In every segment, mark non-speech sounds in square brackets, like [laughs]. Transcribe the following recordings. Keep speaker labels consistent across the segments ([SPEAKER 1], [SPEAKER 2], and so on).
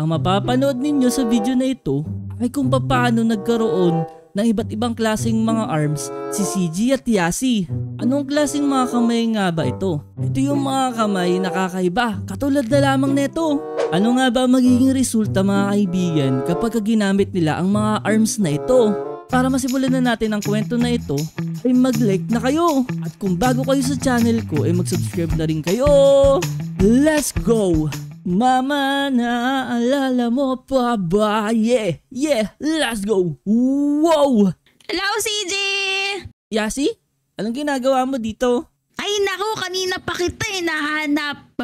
[SPEAKER 1] Ang mapapanood ninyo sa video na ito ay kung paano nagkaroon ng iba't ibang klasing mga arms si CG at Yasi. Anong klasing mga kamay nga ba ito? Ito yung mga kamay na kakaiba, katulad na lamang neto. Ano nga ba magiging resulta mga kaibigan kapag ginamit nila ang mga arms na ito? Para masimulan na natin ang kwento na ito, ay mag-like na kayo. At kung bago kayo sa channel ko, ay mag-subscribe na rin kayo. Let's go! Mama, naaalala mo pa ba? Yeah, yeah, let's go! Wow! Hello, CJ! Yasi, anong ginagawa mo dito? Ay nako, kanina pa kita eh, nahanap.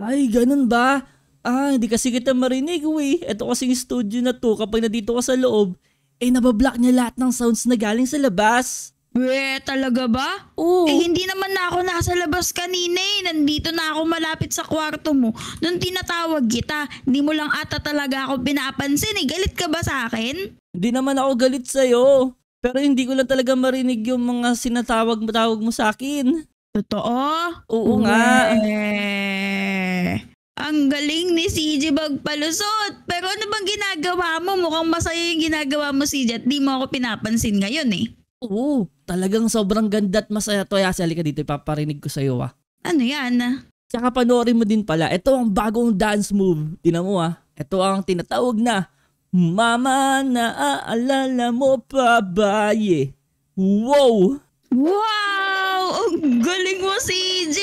[SPEAKER 1] Ay, ganun ba? Ah, hindi kasi kita marinig, we. Ito kasing studio na to, kapag nandito ka sa loob, eh nabablock niya lahat ng sounds na galing sa labas. Weh, talaga ba? Oo. Eh, hindi naman na ako nasa labas
[SPEAKER 2] kanina eh. Nandito na ako malapit sa kwarto mo. Nung tinatawag kita, hindi mo lang ata
[SPEAKER 1] talaga ako pinapansin eh. Galit ka ba sa akin? Hindi naman ako galit sa'yo. Pero hindi ko lang talaga marinig yung mga sinatawag tawag mo sa akin. Totoo? Oo Weh. nga. Ang galing ni CJ Bagpalusot. Pero ano bang ginagawa mo? Mukhang masaya yung ginagawa mo CJ at di mo ako pinapansin ngayon eh. Oo. Talagang sobrang ganda at masaya to. Yasi, halika dito, ipaparinig ko sa'yo ah. Ano yan? Tsaka panoorin mo din pala, ito ang bagong dance move. Tinan mo ah. Ito ang tinatawag na Mama, naaalala mo pa ba? Yeah. Wow! Wow! Ang galing
[SPEAKER 2] mo, CJ!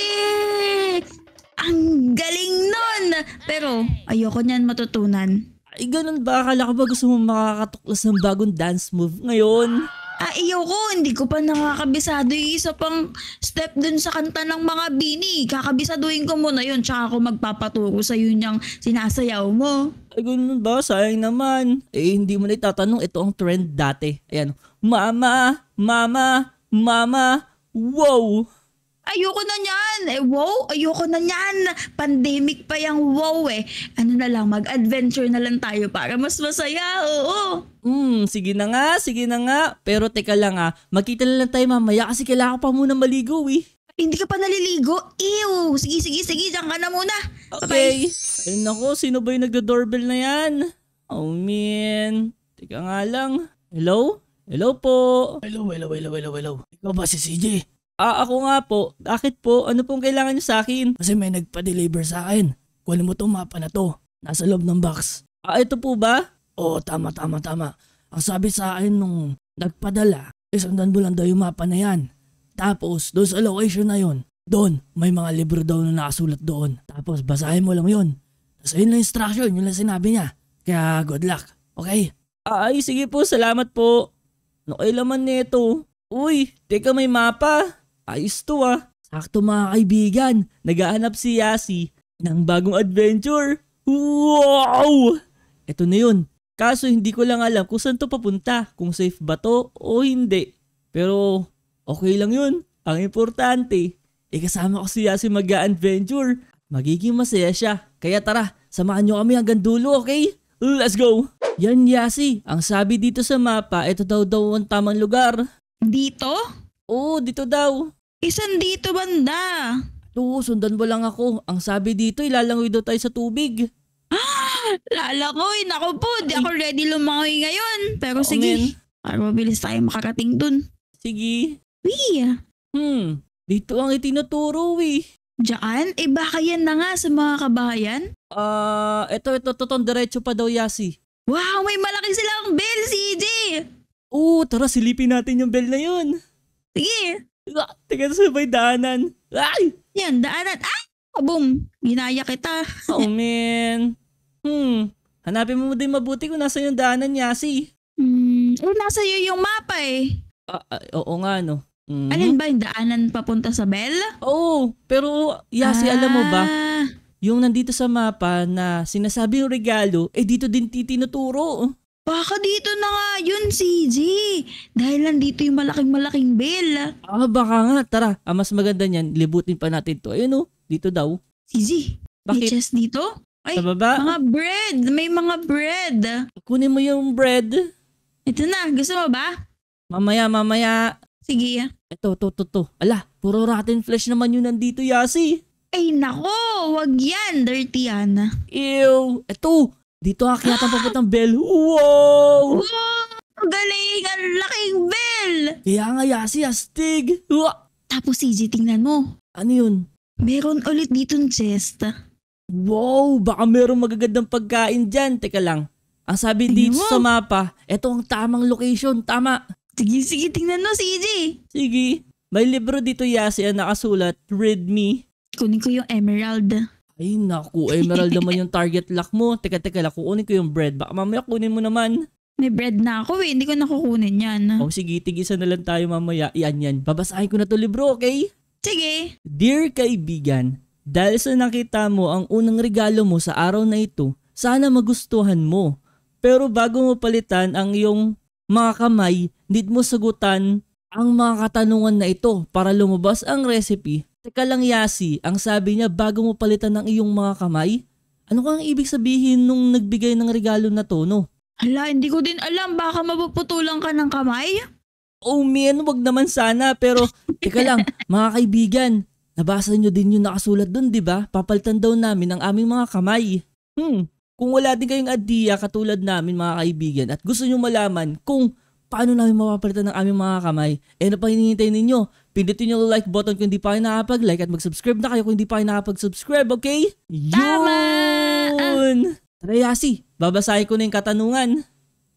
[SPEAKER 1] Ang galing nun! Pero ayoko niyan matutunan. Ay, ganun ba? Akala ko ba gusto mo makakatuklas ng bagong dance move ngayon? Ah, iyaw ko, hindi ko pa nakakabisado yung isa pang step dun sa kanta ng mga
[SPEAKER 2] bini. Kakabisaduhin ko muna yun, tsaka ako magpapaturo sa yun yung sinasayaw mo.
[SPEAKER 1] Ay, ganun ba? Sayang naman. Eh, hindi mo na itatanong, ito ang trend dati. Ayan, mama, mama, mama, wow! Ayoko na niyan.
[SPEAKER 2] Eh, wow, ayoko na niyan. Pandemic pa yung wow eh. Ano na lang, mag-adventure
[SPEAKER 1] na lang tayo para mas masaya. Oo. Hmm, sige na nga, sige na nga. Pero teka lang ah, magkita na lang tayo mamaya kasi kailangan ko pa muna maligo eh. Hindi ka pa naliligo? Ew! Sige, sige, sige. Diyan ka na muna. Okay. bye Ay, nako, sino ba yung nagda-doorbell na yan? Oh, man. Teka nga lang. Hello? Hello po? Hello, hello, hello, hello, hello. Ikaw ba si CJ? Ah, ako nga po. Bakit po? Ano pong kailangan niyo sa akin? Kasi may nagpa-deliver sa akin. Kunin mo tong mapa na to. Nasa loob ng box. Ah, ito po ba? Oo, tama, tama, tama. Ang sabi sa akin nung nagpadala, isandan mo lang daw yung mapa na yan. Tapos, doon sa location na yon, doon, may mga libro daw na nakasulat doon. Tapos, basahin mo lang yon. Tapos, yun lang instruction, yun lang sinabi niya. Kaya, good luck. Okay? Ay, sige po, salamat po. Ano kay laman nito? Uy, teka may mapa. Ayos to ah. Sakto mga kaibigan, nagaanap si Yasi ng bagong adventure. Wow! Ito na yun. Kaso hindi ko lang alam kung saan to papunta, kung safe ba to o hindi. Pero okay lang yun. Ang importante, ikasama eh, ko si Yasi mag-adventure. Magiging masaya siya. Kaya tara, samahan nyo kami hanggang dulo, okay? Let's go! Yan Yasi, ang sabi dito sa mapa, ito daw daw ang tamang lugar. Dito? Oo, dito daw. Isan dito banda. Oo, sundan mo lang ako. Ang sabi dito, ilalangoy daw tayo sa tubig. Ah, [gasps] lalakoy. Naku po, di ako ready lumangoy ngayon. Pero Oo, sige, para mabilis tayo makarating dun. Sige. Wee. Hmm, dito ang itinuturo eh. Diyan? Eh baka yan na nga sa mga kabayan? Ah, uh, ito, eto, totoong diretso pa daw Yasi. Wow, may malaki silang bell, CJ! Oo, tara silipin natin yung bell na yun. Sige. Ah, Teka, sabay daanan. Ay! Yan, daanan. Ay! Boom! Ginaya kita. Oh, [laughs] man. Hmm. Hanapin mo din mabuti kung nasa yung daanan, niya, si. Hmm. Eh, nasa iyo yung mapa eh. Ah, ah, oo nga, no. Mhm. Alin ba yung daanan papunta sa bell? Oo, pero Yasi, alam mo ba, ah. yung nandito sa mapa na sinasabing regalo, eh dito din titinuturo. Baka dito na nga yun, CJ. Dahil nandito yung malaking-malaking bell. Ah, baka nga. Tara, ah, mas maganda niyan. Libutin pa natin to. Ayun oh, dito daw. CJ, Bakit? may chest dito? Ay, Sa baba? mga bread. May mga bread. Kunin mo yung bread. Ito na, gusto mo ba? Mamaya, mamaya. Sige. Ito, to, to, to. Ala, puro rotten flesh naman yun nandito, Yasi. Ay nako, wag yan, dirty yan. Ew. Ito, dito akyatan papunta ng bell. Wow! Ang galing! Ang laking bell! Kaya nga yasi, astig! Wow! Tapos CJ, tingnan mo. Ano yun? Meron ulit dito ng chest. Wow! Baka meron magagandang pagkain dyan. Teka lang. Ang sabi Ayun dito mo. sa mapa, ito ang tamang location. Tama. Sige, sige. Tingnan mo, CJ. Sige. May libro dito, Yasi, ang nakasulat. Read me. Kunin ko yung emerald. Ay naku, emerald [laughs] naman yung target lock mo. Teka, teka lang, kukunin ko yung bread. Baka mamaya kunin mo naman. May bread na ako eh, hindi ko nakukunin yan. Oh, sige, tigisa na lang tayo mamaya. Iyan yan. Babasahin ko na to libro, okay? Sige. Dear kaibigan, dahil sa nakita mo ang unang regalo mo sa araw na ito, sana magustuhan mo. Pero bago mo palitan ang iyong mga kamay, need mo sagutan ang mga katanungan na ito para lumabas ang recipe Teka lang Yasi, ang sabi niya bago mo palitan ng iyong mga kamay? Ano ang ibig sabihin nung nagbigay ng regalo na to, no? Hala, hindi ko din alam. Baka mapuputulan ka ng kamay? Oh man, wag naman sana. Pero [laughs] teka lang, mga kaibigan, nabasa niyo din yung nakasulat dun, di ba? Papalitan daw namin ang aming mga kamay. Hmm, kung wala din kayong adiya katulad namin mga kaibigan at gusto nyo malaman kung paano namin mapapalitan ng aming mga kamay, eh na ano pa hinihintay ninyo? Pindutin yung like button kung hindi pa kayo nakapag-like at mag-subscribe na kayo kung hindi pa kayo nakapag-subscribe, okay? Yun! Tama! Tara, Yasi, babasahin ko na yung katanungan.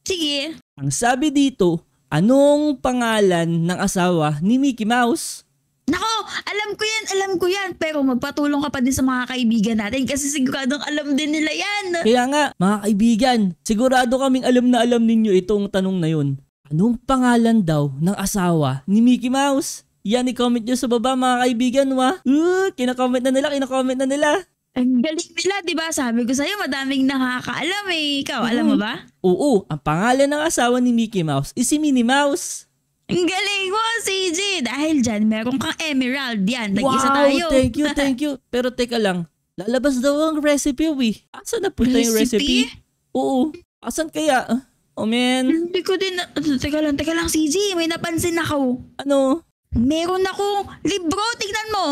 [SPEAKER 1] Sige. Ang sabi dito, anong pangalan ng asawa ni Mickey Mouse? Nako, alam ko yan, alam ko yan. Pero
[SPEAKER 2] magpatulong ka pa din sa mga kaibigan natin kasi siguradong alam din nila yan. Kaya nga,
[SPEAKER 1] mga kaibigan, sigurado kaming alam na alam ninyo itong tanong na yun. Anong pangalan daw ng asawa ni Mickey Mouse? Yan, i-comment nyo sa baba mga kaibigan, wa. Uh, kinakomment na nila, kinakomment na nila. Ang galing nila, di ba? Sabi ko sa'yo, madaming nakakaalam
[SPEAKER 2] eh. Ikaw, mm-hmm. alam mo ba?
[SPEAKER 1] Oo, ang pangalan ng asawa ni Mickey Mouse is si Minnie Mouse.
[SPEAKER 2] Ang galing mo, CJ! Dahil dyan, meron kang emerald yan. Nag-isa wow, tayo. thank you,
[SPEAKER 1] [laughs] thank you. Pero teka lang, lalabas daw ang recipe, we. Asan na punta yung recipe? Oo. Asan kaya? Oh, man. Hindi ko din na... Teka lang, teka lang, CJ. May
[SPEAKER 2] napansin ako. Ano? Meron akong libro, tignan mo.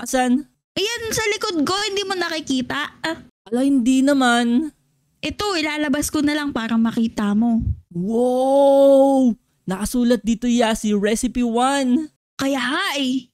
[SPEAKER 2] Asan?
[SPEAKER 1] Ayan, sa likod ko, hindi mo nakikita. Ah, Ala, hindi naman. Ito, ilalabas ko na lang para makita mo. Wow! Nakasulat dito ya si Recipe 1. Kaya ha eh.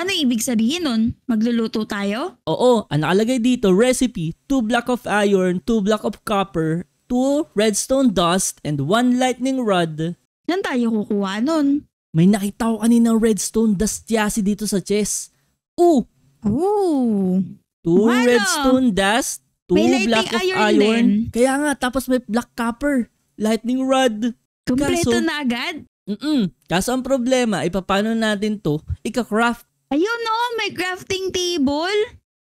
[SPEAKER 1] Ano ibig sabihin nun? Magluluto tayo? Oo, ang nakalagay dito, recipe, 2 block of iron, 2 block of copper, 2 redstone dust, and 1 lightning rod. Yan tayo kukuha nun. May nakita ko kanina redstone dust yasi dito sa chest. Ooh! Ooh! Two Mano. redstone dust, two may block of iron. iron. Kaya nga, tapos may black copper, lightning rod. Kompleto Kaso, na agad? Mm-mm. Kaso ang problema, ipapaano natin to, ika-craft. Ayun oh, may crafting table.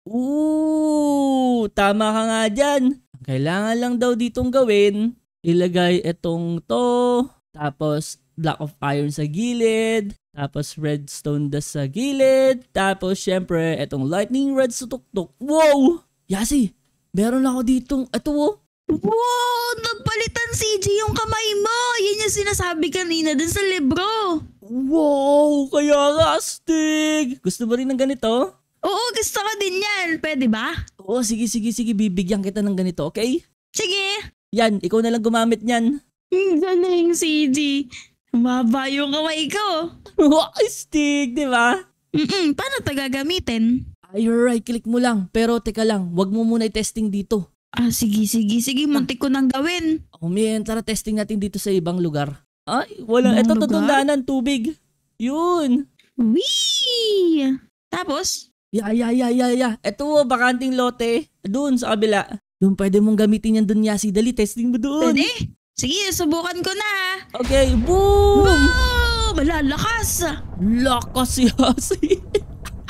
[SPEAKER 1] Ooh, tama ka nga dyan. Kailangan lang daw ditong gawin, ilagay itong to, tapos block of iron sa gilid, tapos redstone dust sa gilid, tapos syempre itong lightning red sa tuktok. Wow! Yasi, meron ako ditong, ito oh. Wow! Nagpalitan CJ yung kamay mo! Yan yung sinasabi kanina din sa libro! Wow! Kaya astig! Gusto mo rin ng ganito? Oo, gusto ko din yan. Pwede ba? Oo, sige, sige, sige. Bibigyan kita ng ganito, okay? Sige! Yan, ikaw na lang gumamit niyan. Hmm, Ang galing, CJ. Maba yung kamay ko. Stick, di ba? Mm-mm, paano ito gagamitin? Ay, ah, right click mo lang. Pero teka lang, wag mo muna i-testing dito. Ah, sige, sige, sige. Muntik ko nang gawin. Oh man, tara testing natin dito sa ibang lugar. Ay, walang, Ibang eto lugar? tutundaanan, tubig. Yun. Wee! Tapos? Ya, ya, ya, ya, ya. Eto, bakanting lote. Doon sa kabila. Doon pwede mong gamitin yan doon, Yasi. Dali, testing mo doon. Pwede? Sige, subukan ko na. Okay, boom! Boom!
[SPEAKER 2] Malalakas! Lakas yasi.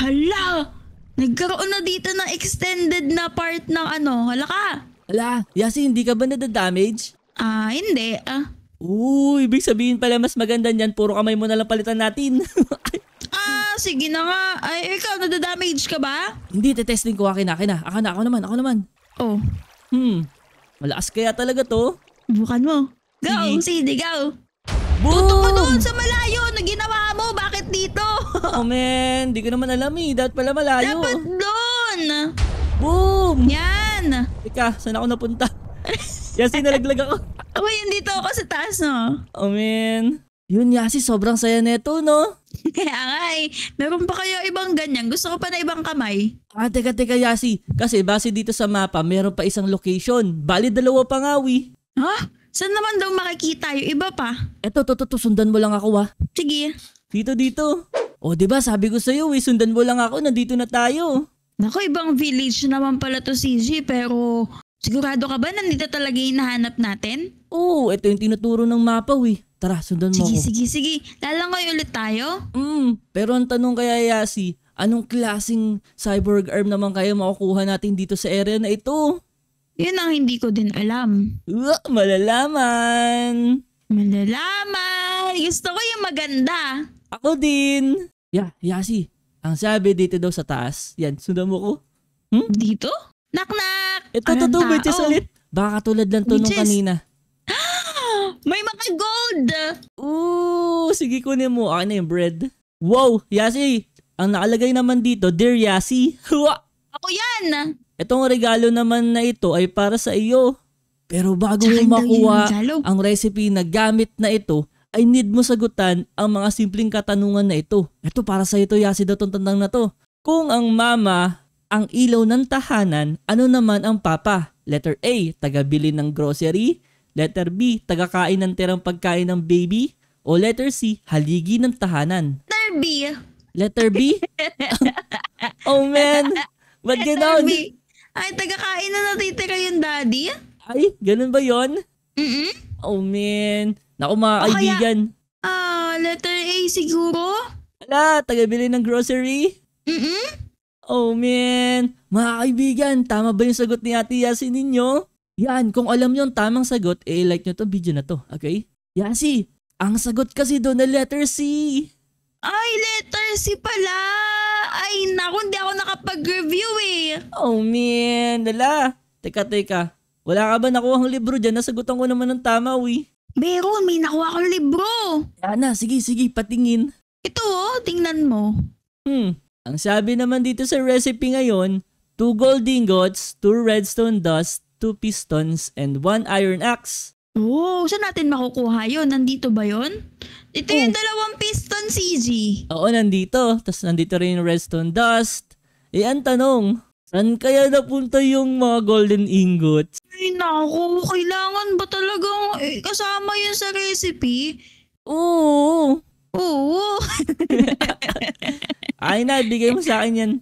[SPEAKER 2] Hala!
[SPEAKER 1] Nagkaroon na dito ng extended na part ng ano. Hala ka! Hala, Yasi, hindi ka ba nadadamage? Ah, hindi. Ah. Uy, ibig sabihin pala mas maganda niyan. Puro kamay mo nalang palitan natin. [laughs] ah, sige na nga. Ay, ikaw, nadadamage ka ba? Hindi, testing ko akin na. Akin na. Ako na, ako naman, ako naman. Oh. Hmm, malakas kaya talaga to. Bukan mo. Go! Sige, Sige go! Tutok ko doon sa malayo na ginawa mo. Bakit dito? [laughs] Oh man, di ko naman alam eh. Dapat pala malayo. Dapat doon! Boom! Yan! Teka, saan ako napunta? Yasi, nalaglag ako. [laughs] Uy, dito ako sa taas, no? Oh man. Yun, Yasi, sobrang saya neto, no? [laughs] Kaya nga eh, meron pa kayo ibang ganyan. Gusto ko pa na ibang kamay. Ah, teka, teka, Yasi. Kasi base dito sa mapa, meron pa isang location. Bali, dalawa pa nga, wi. Ha? Huh? Saan naman daw makikita yung iba pa? Eto, to, to, sundan mo lang ako ha. Ah. Sige. Dito, dito. O, oh, di ba sabi ko sa'yo, eh, sundan mo lang ako, nandito na tayo. Naku, ibang village naman pala to, CJ, pero sigurado ka ba nandito talaga yung nahanap natin? Oo, oh, ito yung tinuturo ng mapa, eh. Tara, sundan mo sige, ako. Sige, sige, sige. Lalangoy ulit tayo? Mm, pero ang tanong kaya, Yasi, anong klasing cyborg arm naman kaya makukuha natin dito sa area na ito? Yun ang hindi ko din alam. Uh, malalaman. Malalaman. Gusto ko yung maganda. Ako din. Yeah, Yasi. Ang sabi dito daw sa taas. Yan, sundan mo ko. Hmm? Dito? Naknak! Ito, ito, ito, bitches ulit. Baka katulad lang to nung kanina. [gasps] May mga gold! Ooh, sige kunin mo. Akin na yung bread. Wow, Yasi! Ang nakalagay naman dito, Dear Yasi. [laughs] Ako yan! Itong regalo naman na ito ay para sa iyo. Pero bago mo makuha ang recipe na gamit na ito, ay need mo sagutan ang mga simpleng katanungan na ito. Ito para sa ito, Yasi daw tong tandang na to. Kung ang mama ang ilaw ng tahanan, ano naman ang papa? Letter A, tagabili ng grocery. Letter B, tagakain ng tirang pagkain ng baby. O letter C, haligi ng tahanan. Letter B. Letter B? [laughs] oh man! Ba't ganon? Ay, taga-kain na natitira yung daddy? Ay, ganun ba yon? Mm-mm. Oh, man. Naku, mga o kaibigan. Kaya, ah, letter A siguro? Ala, taga-bili ng grocery? Mm-mm. Oh, man. Mga kaibigan, tama ba yung sagot ni Ate Yasin ninyo? Yan, kung alam nyo ang tamang sagot, eh like nyo to video na to, okay? Yasi, ang sagot kasi doon na letter C. Ay, letter C pala! Ay, naku, hindi ako nakapag-review eh. Oh man, lala. Teka, teka. Wala ka ba nakuha ang libro dyan? Nasagutan ko naman ng tama, uy. Meron, may nakuha akong libro. Ana, sige, sige, patingin. Ito oh, tingnan mo. Hmm, ang sabi naman dito sa recipe ngayon, two gold ingots, two redstone dust, two pistons, and one iron axe. Oh, saan natin makukuha yun? Nandito ba yon? Ito yung oh. dalawang piston CG. Oo, nandito. Tapos nandito rin yung redstone dust. Eh, ang tanong, saan kaya napunta yung mga golden ingots? Ay, naku.
[SPEAKER 2] Kailangan ba talagang eh, kasama yun sa recipe? Oo.
[SPEAKER 1] Oo. [laughs] Ay na, bigay mo sa akin yan.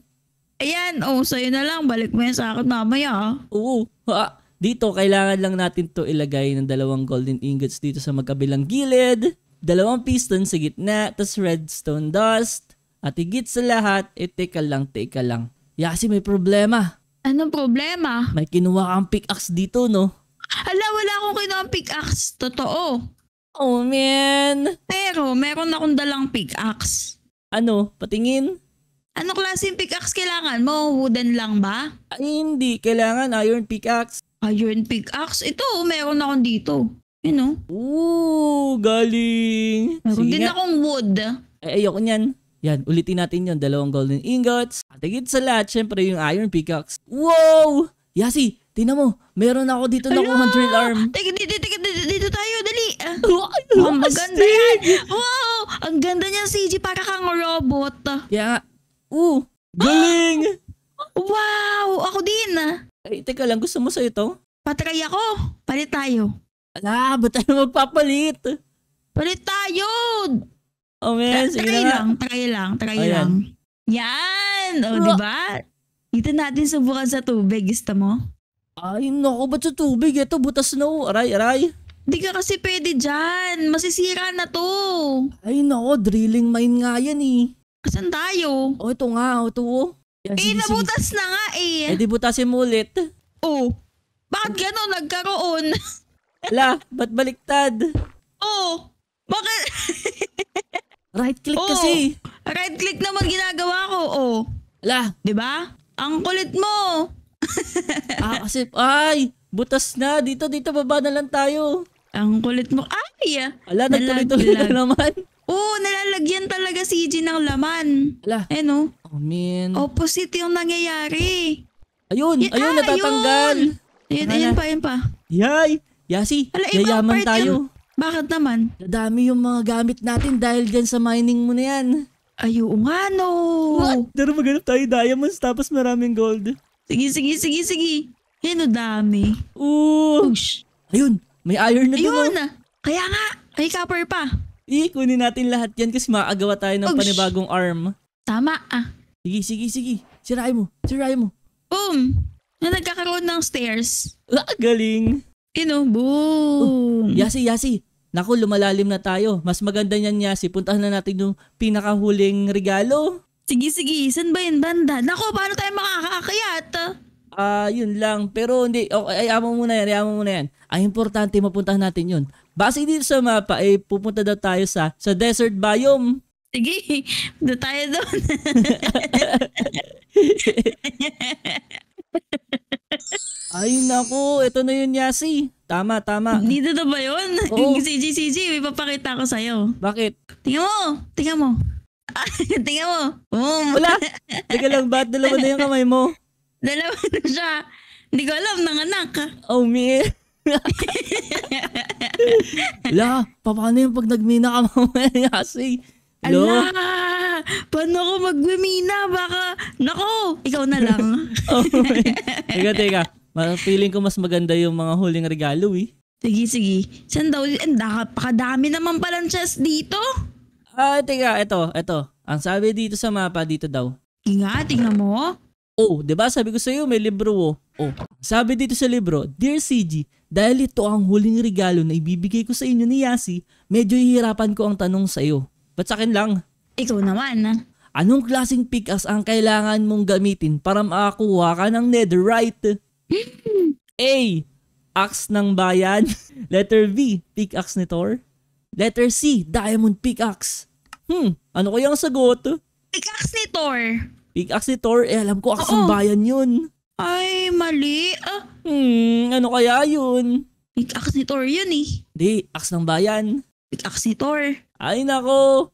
[SPEAKER 1] Ayan, oh, sa'yo na lang. Balik mo yan sa akin mamaya. Ah. Oo. Ha? Dito, kailangan lang natin to ilagay ng dalawang golden ingots dito sa magkabilang gilid, dalawang piston sa gitna, tapos redstone dust, at higit sa lahat, eh, lang, teka lang. Yasi, may problema. Anong problema? May kinuha kang pickaxe dito, no? Ala, wala akong kinuha pickaxe. Totoo. Oh, man. Pero, meron
[SPEAKER 2] akong dalang pickaxe. Ano? Patingin? Ano klaseng pickaxe kailangan mo? Wooden lang ba? Ay, hindi. Kailangan iron pickaxe. Iron pickaxe? Ito, oh, meron akong dito. You know? Ooh,
[SPEAKER 1] galing. Meron Sige din akong wood. Ay, ayoko niyan. Yan, ulitin natin yon Dalawang golden ingots. At higit sa lahat, syempre yung iron pickaxe. Wow! Yasi, tina mo. Meron ako dito na 100 arm.
[SPEAKER 2] Teka, dito, teka, dito, dito tayo. Dali. Ah. [laughs] Oh, maganda yan. Wow! Ang ganda niya, CG. Para kang robot. Kaya yeah. Oo. Galing! [gasps] wow! Ako din Ay, teka lang, gusto mo sa'yo to? Patry ako. Palit tayo. Ala, ba't tayo magpapalit? Palit tayo! Oh man, sige try na. lang, try lang, try Ayan. lang. Yan! O, oh, di ba? Dito natin subukan sa tubig. Gusto mo? Ay, naku, ba't sa tubig? Ito, butas na.
[SPEAKER 1] Oh. Aray, aray. Hindi ka kasi pwede dyan. Masisira na to. Ay, naku, drilling mine nga yan eh. Kasan tayo? O, oh, ito nga. O, oh, ito. Oh. Yan, eh, nabutas
[SPEAKER 2] na nga eh. Eh, di
[SPEAKER 1] butasin mo ulit. Oo. Oh. Bakit gano'n nagkaroon? [laughs] Ala, ba't baliktad? Oo. Oh. Bakit? [laughs] right click oh. kasi. Right click naman ginagawa ko. Oo. Oh. Ala. ba? Diba? Ang kulit mo. [laughs] ah, kasi, ay, butas na. Dito, dito, baba na lang tayo. Ang kulit mo. Ay! Ala, nagtuloy-tuloy na naman. Oo,
[SPEAKER 2] nalalagyan talaga si Gigi ng laman. Ala. Eh no? Oh, man. Opposite yung
[SPEAKER 1] nangyayari. Ayun, Y- ayun, ah, natatanggal. Ayun, Tama ayun pa, ayun pa. Yay! Yasi, Ala, ibang yayaman tayo. yun. Bakit naman? Dadami yung mga gamit natin dahil dyan sa mining mo na yan. Ay, oo nga no. Pero maghanap tayo diamonds tapos maraming gold. Sige, sige, sige, sige. Yan o dami. Oo! Ayun, may iron na dun. Ayun. Oh. Kaya nga, may copper pa. Iikunin natin lahat yan kasi makagawa tayo ng Ugsh. panibagong arm. Tama ah. Sige, sige, sige. Sirain mo. Sirain mo. Boom! Na nagkakaroon ng stairs. Ah, galing. You know, boom. Oh, yasi, yasi. Naku, lumalalim na tayo. Mas maganda niyan, Yasi. Puntahan na natin yung pinakahuling regalo. Sige, sige. San ba yun, banda? Naku, paano tayo makakaakyat? Ah, uh, yun lang. Pero hindi, okay, ay, mo muna yan, ayaw mo muna yan. Ay, importante, mapuntahan natin yun. Base dito sa mapa, ay eh, pupunta daw tayo sa, sa desert biome. Sige, [laughs] do tayo doon. [laughs] Ay nako, ito na yun Yasi. Tama, tama. Dito na ba yun? Oh. Yung
[SPEAKER 2] CG, CG, may papakita ko sa'yo. Bakit? Tingnan mo, tingnan mo. [laughs] tingnan mo. Boom. Wala. Teka lang, ba't dalawa na yung kamay
[SPEAKER 1] mo? Dalawa [laughs] na siya. Hindi ko alam, nanganak. Oh, me. La, paano yung pag nagmina ka mamaya kasi? [laughs] Lo? Ala,
[SPEAKER 2] paano ako magmimina? Baka, nako, ikaw na lang. [laughs] oh, man.
[SPEAKER 1] teka, teka. Feeling ko mas maganda yung mga huling regalo eh.
[SPEAKER 2] Sige, sige. Saan daw? Ang pakadami naman palang chest dito.
[SPEAKER 1] Ah, teka, eto, eto. Ang sabi dito sa mapa, dito daw. Inga, tingnan mo. Oh, 'di ba? Sabi ko sa iyo, may libro oh. Oh. Sabi dito sa libro, Dear CG, dahil ito ang huling regalo na ibibigay ko sa inyo ni Yasi, medyo hihirapan ko ang tanong sa iyo. But sa akin lang? Ikaw naman. Ah. Anong klaseng pickaxe ang kailangan mong gamitin para makakuha ka ng netherite? Hmm. A. Axe ng bayan. [laughs] Letter V. Pickaxe ni Thor. Letter C. Diamond pickaxe. Hmm, ano kaya ang sagot? Pickaxe ni Thor. Picaxitor, eh alam ko, aksang bayan yun. Ay, mali. Ah, Hmm, ano kaya yun? pickaxe ni Thor yun eh. Hindi, aks ng bayan. Pickaxe ni Thor. Ay nako!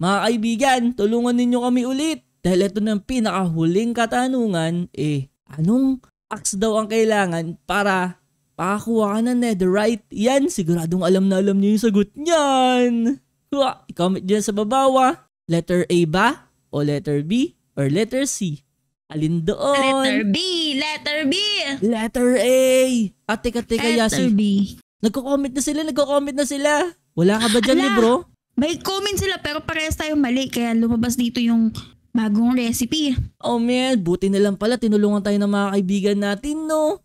[SPEAKER 1] Mga kaibigan, tulungan ninyo kami ulit. Dahil ito ng pinakahuling katanungan, eh, anong axe daw ang kailangan para pakakuha ka ng netherite? Yan, siguradong alam na alam niyo yung sagot niyan. Huwa, i-comment dyan sa babawa. Letter A ba? O letter B? Or letter C? Alin doon? Letter B! Letter B! Letter A! Ate ah, ka, teka, Yasi. Letter B. Nagko-comment na sila, nagko-comment na sila. Wala ka ba dyan, bro? May comment sila pero parehas tayong mali kaya lumabas dito yung bagong recipe. Oh man, buti na lang pala tinulungan tayo ng mga kaibigan natin, no?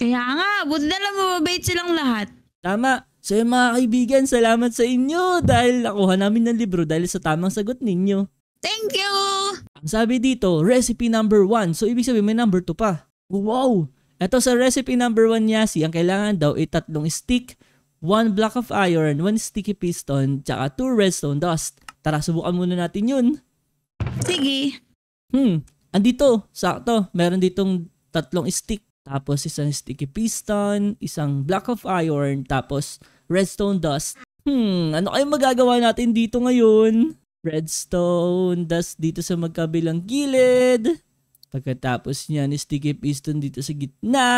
[SPEAKER 1] Kaya nga, buti na lang mababait silang lahat. Tama. So yung mga kaibigan, salamat sa inyo dahil nakuha namin ng libro dahil sa tamang sagot ninyo.
[SPEAKER 2] Thank you!
[SPEAKER 1] Ang sabi dito, recipe number 1. So ibig sabihin may number 2 pa. Wow! Ito sa recipe number 1 niya, si ang kailangan daw ay tatlong stick, 1 block of iron, 1 sticky piston, tsaka 2 redstone dust. Tara, subukan muna natin yun. Sige. Hmm, andito, sakto, meron ditong tatlong stick. Tapos isang sticky piston, isang block of iron, tapos redstone dust. Hmm, ano kayong magagawa natin dito ngayon? redstone dust dito sa magkabilang gilid. Pagkatapos niyan, stick piston dito sa gitna.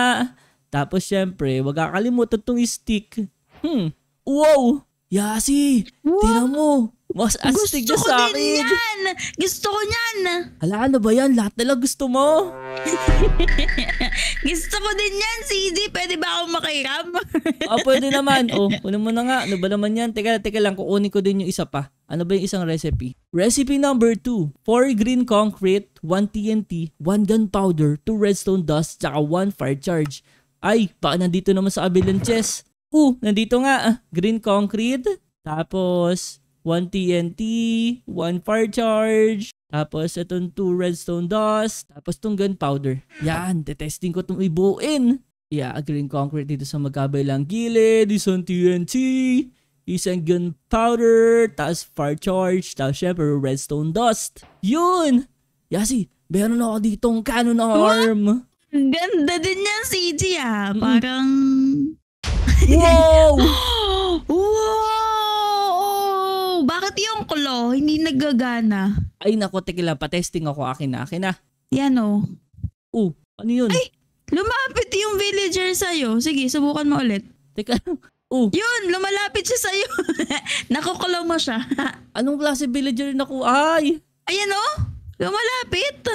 [SPEAKER 1] Tapos syempre, wag kakalimutan tong stick. Hmm. Wow! Yasi! Tingnan mo! Mas astig niya sa akin. Gusto ko din yan! Gusto ko niyan! Hala, ano ba yan? Lahat nila gusto mo.
[SPEAKER 2] [laughs] gusto ko din yan, CD. Pwede ba ako makiram?
[SPEAKER 1] oh, pwede naman. Oh, kunin mo na nga. Ano ba naman yan? Teka, teka lang. Kukunin ko din yung isa pa. Ano ba yung isang recipe? Recipe number 2. 4 green concrete, 1 TNT, 1 gunpowder, 2 redstone dust, tsaka 1 fire charge. Ay, baka nandito naman sa abilang chest. Uh, nandito nga. Ah, green concrete. Tapos, 1 TNT, 1 fire charge, tapos itong 2 redstone dust, tapos itong gunpowder. Yan, detesting ko itong ibuin. Yeah, green concrete dito sa magkabilang gilid, isang TNT, isang gunpowder, tapos fire charge, tapos syempre redstone dust. Yun! Yasi, meron ako ditong cannon arm. What? Ganda
[SPEAKER 2] din yan, CG ah. Parang... Wow! [gasps] wow! Angkulo, hindi nagagana.
[SPEAKER 1] Ay nako, pa testing ako akin na, akin na.
[SPEAKER 2] Yan oh. Oh, ano yun? Ay, lumapit yung villager sa iyo. Sige, subukan mo ulit.
[SPEAKER 1] Teka, oh. Yun, lumalapit siya sa'yo. [laughs] Nakukulaw mo siya. [laughs] Anong klase villager na ko? Ay! Ayan oh. lumalapit.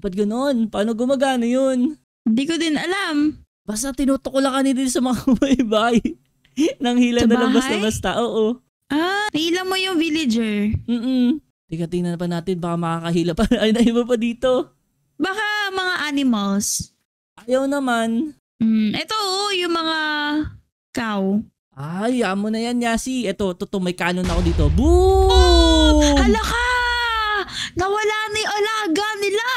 [SPEAKER 1] Pat ganoon, Paano gumagana yun? Hindi ko din alam. Basta tinutuko ka kanina sa mga baybay. [laughs] Nang hila sa na lang basta-basta. Oo. Ah, nahilang mo yung
[SPEAKER 2] villager.
[SPEAKER 1] Mm-mm. Teka, tingnan pa natin. Baka makakahila pa. [laughs] Ay, na iba pa dito. Baka mga animals. Ayaw naman. Mm, ito, oh, yung mga cow. Ay, amo na yan, Yasi. Ito, totoo, may kanon ako dito. Boom! Oh, ka! Nawala ni alaga nila!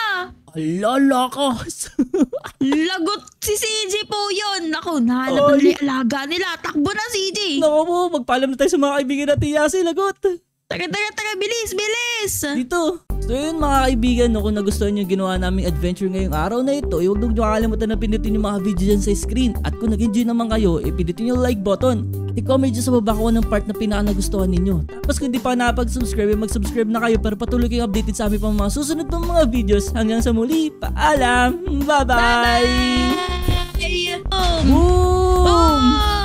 [SPEAKER 1] Alalakas!
[SPEAKER 2] [laughs] Lagot si CJ po yun. Naku, nahanap na
[SPEAKER 1] alaga nila. Takbo na CJ. Naku po, magpaalam na tayo sa mga kaibigan natin, Yasi. Lagot. Taga, taga, taga. Bilis, bilis. Dito. So yun mga kaibigan, no, kung nagustuhan nyo ginawa naming adventure ngayong araw na ito, eh, huwag nyo kakalimutan na pindutin yung mga video dyan sa screen. At kung nag-enjoy naman kayo, eh, pindutin yung like button. I-comment dyan sa baba ko ng part na pinaka nagustuhan ninyo. Tapos kung di pa napag-subscribe, eh, mag-subscribe na kayo para patuloy kayong updated sa aming pang mga susunod pang mga videos. Hanggang sa muli, paalam! Bye-bye! Boom! Boom!